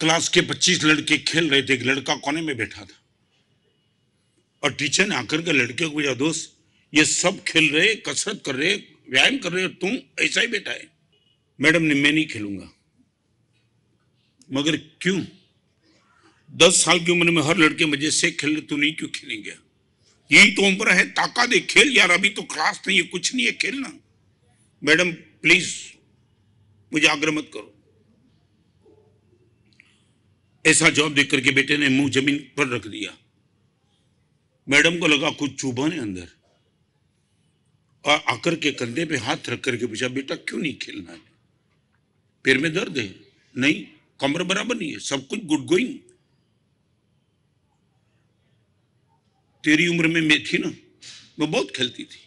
class के 25 लड़के खेल रहे थे एक लड़का कोने में बैठा था और टीचर ने आकर के लड़के को भेजा दोस्त ये सब खेल रहे कसरत कर रहे व्यायाम कर रहे और तुम ऐसा ही बैठा है मैडम ने मैं नहीं खेलूंगा मगर क्यों दस साल की उम्र में हर लड़के मजे से खेल रहे तू नहीं क्यों खेलेंगे यही तो उम्र है ताकत है खेल यार अभी तो क्लास नहीं है कुछ नहीं है खेलना मैडम प्लीज मुझे आग्रह मत करो ऐसा जवाब देख करके बेटे ने मुंह जमीन पर रख दिया मैडम को लगा कुछ चुभा ने अंदर और आकर के कंधे पे हाथ रख करके पूछा बेटा क्यों नहीं खेलना है पैर में दर्द है नहीं कमर बराबर नहीं है सब कुछ गुड गोइंग तेरी उम्र में मैं थी ना मैं बहुत खेलती थी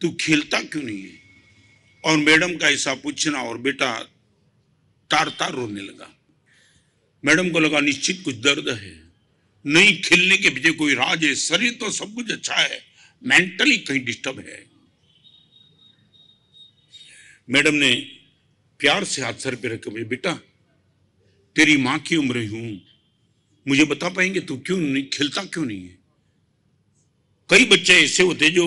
तू खेलता क्यों नहीं है और मैडम का ऐसा पूछना और बेटा तार तार रोने लगा मैडम को लगा निश्चित कुछ दर्द है नहीं खेलने के पीछे कोई राज है शरीर तो सब कुछ अच्छा है मेंटली कहीं डिस्टर्ब है मैडम ने प्यार से हाथ सर पे रखे मुझे बेटा तेरी मां की उम्र हूं मुझे बता पाएंगे तू क्यों नहीं खेलता क्यों नहीं है कई बच्चे ऐसे होते जो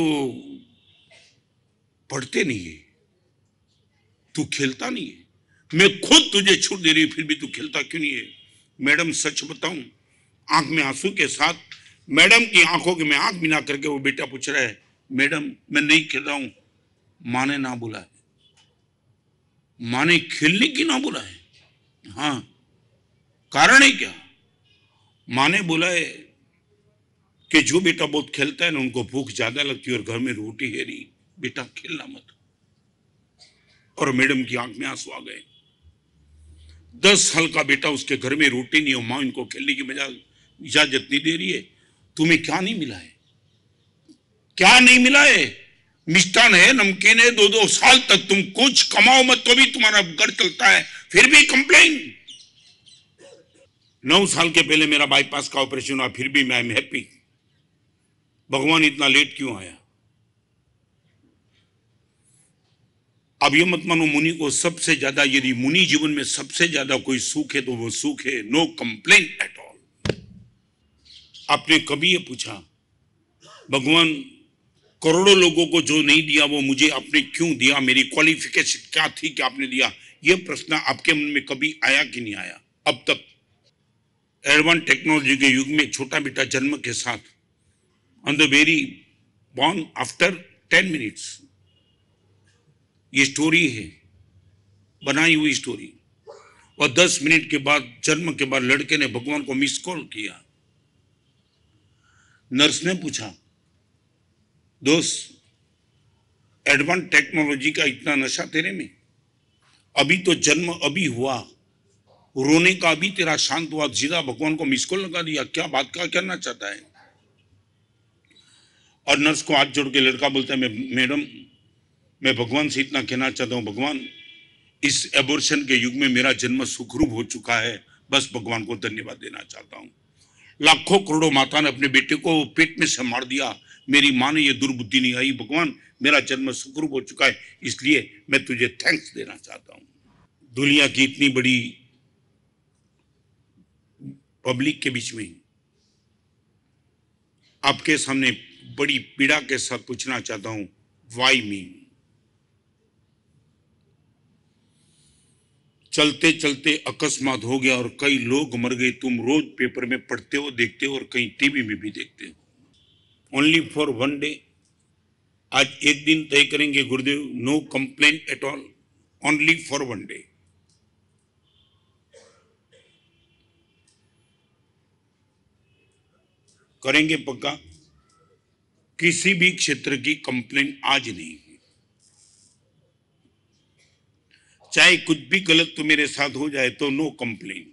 पढ़ते नहीं है तू खेलता नहीं है मैं खुद तुझे छूट दे रही फिर भी तू खेलता क्यों नहीं है मैडम सच बताऊं आंख में आंसू के साथ मैडम की आंखों के मैं आंख मिला करके वो बेटा पूछ रहा है मैडम मैं नहीं खेल रहा हूं माँ ने ना बोला है माँ ने खेलने की ना बोला है हाँ कारण है क्या माँ ने बोला है कि जो बेटा बहुत खेलता है ना उनको भूख ज्यादा लगती है और घर में रोटी है नहीं बेटा खेलना मत और मैडम की आंख में आंसू आ गए दस साल का बेटा उसके घर में रोटी नहीं हो माँ इनको खेलने की मजा इजाजत नहीं दे रही है तुम्हें क्या नहीं मिला है क्या नहीं मिला है मिष्टान है नमकीन है दो दो साल तक तुम कुछ कमाओ मत तो भी तुम्हारा घर चलता है फिर भी कंप्लेन नौ साल के पहले मेरा बाईपास का ऑपरेशन हुआ फिर भी मैं एम हैप्पी भगवान इतना लेट क्यों आया अब मानो मुनि को सबसे ज्यादा यदि मुनि जीवन में सबसे ज्यादा कोई सुख है तो वो सुख है नो कंप्लेन एट ऑल आपने कभी ये पूछा भगवान करोड़ों लोगों को जो नहीं दिया वो मुझे आपने क्यों दिया मेरी क्वालिफिकेशन क्या थी कि आपने दिया ये प्रश्न आपके मन में कभी आया कि नहीं आया अब तक एडवांस टेक्नोलॉजी के युग में छोटा बेटा जन्म के साथ on the very born after ten minutes ये स्टोरी है बनाई हुई स्टोरी और दस मिनट के बाद जन्म के बाद लड़के ने भगवान को मिस कॉल किया नर्स ने पूछा दोस्त एडवांस टेक्नोलॉजी का इतना नशा तेरे में अभी तो जन्म अभी हुआ रोने का अभी तेरा शांत हुआ जीरा भगवान को मिस कॉल लगा दिया क्या बात क्या करना चाहता है और नर्स को हाथ जोड़ के लड़का बोलता है मैडम मैं भगवान से इतना कहना चाहता हूँ भगवान इस एबोर्शन के युग में मेरा जन्म सुखरूप हो चुका है बस भगवान को धन्यवाद देना चाहता हूँ लाखों करोड़ों माता ने अपने बेटे को पेट में से मार दिया मेरी माँ ने यह दुर्बुद्धि नहीं आई भगवान मेरा जन्म सुखरूप हो चुका है इसलिए मैं तुझे थैंक्स देना चाहता हूँ दुनिया की इतनी बड़ी पब्लिक के बीच में आपके सामने बड़ी पीड़ा के साथ पूछना चाहता हूँ वाई मी चलते चलते अकस्मात हो गया और कई लोग मर गए तुम रोज पेपर में पढ़ते हो देखते हो और कहीं टीवी में भी देखते हो ओनली फॉर वन डे आज एक दिन तय करेंगे Gurudev no complain at all only for one day करेंगे पक्का किसी भी क्षेत्र की कंप्लेन आज नहीं चाहे कुछ भी गलत तो मेरे साथ हो जाए तो नो कंप्लेन